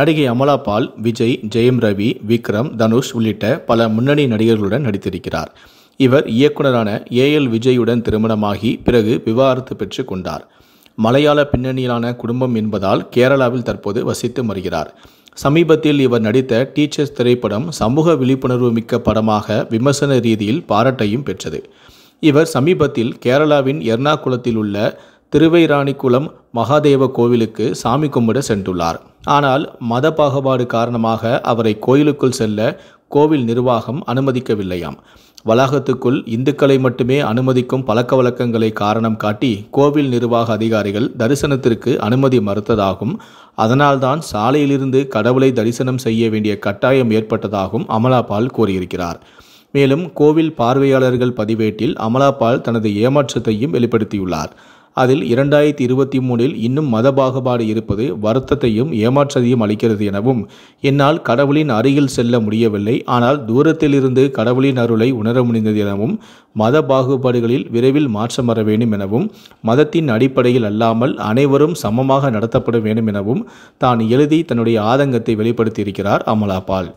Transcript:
நடிகை அமலா பால் விஜய் ஜெயம் ரவி விக்ரம் தனுஷ் உள்ளிட்ட பல முன்னணி நடிகர்களுடன் நடித்திருக்கிறார் இவர் இயக்குனரான ஏ எல் விஜயுடன் திருமணமாகி பிறகு விவாகரத்து பெற்று கொண்டார் மலையாள பின்னணியிலான குடும்பம் என்பதால் கேரளாவில் தற்போது வசித்து வருகிறார் சமீபத்தில் இவர் நடித்த டீச்சர்ஸ் திரைப்படம் சமூக விழிப்புணர்வு மிக்க படமாக விமர்சன ரீதியில் பாராட்டையும் பெற்றது இவர் சமீபத்தில் கேரளாவின் எர்ணாகுளத்தில் உள்ள திருவைராணிக்குளம் மகாதேவ கோவிலுக்கு சாமி கும்பிட சென்றுள்ளார் ஆனால் மத பாகுபாடு காரணமாக அவரை கோயிலுக்குள் செல்ல கோவில் நிர்வாகம் அனுமதிக்கவில்லையாம் வளாகத்துக்குள் இந்துக்களை மட்டுமே அனுமதிக்கும் பழக்க வழக்கங்களை காரணம் காட்டி கோவில் நிர்வாக அதிகாரிகள் தரிசனத்திற்கு அனுமதி மறுத்ததாகும் அதனால்தான் சாலையிலிருந்து கடவுளை தரிசனம் செய்ய வேண்டிய கட்டாயம் ஏற்பட்டதாகவும் அமலாபால் கூறியிருக்கிறார் மேலும் கோவில் பார்வையாளர்கள் பதிவேட்டில் அமலாபால் தனது ஏமாற்றத்தையும் வெளிப்படுத்தியுள்ளார் அதில் இரண்டாயிரத்தி இருபத்தி மூணில் இன்னும் மத பாகுபாடு இருப்பது வருத்தத்தையும் ஏமாற்றத்தையும் அளிக்கிறது எனவும் என்னால் கடவுளின் அருகில் செல்ல முடியவில்லை ஆனால் தூரத்திலிருந்து கடவுளின் அருளை உணர முடிந்தது எனவும் மத பாகுபாடுகளில் விரைவில் மாற்றம் வர வேண்டும் எனவும் மதத்தின் அடிப்படையில் அல்லாமல் அனைவரும் சமமாக நடத்தப்பட வேண்டும் எனவும் தான் எழுதி தன்னுடைய ஆதங்கத்தை வெளிப்படுத்தியிருக்கிறார் அமலாபால்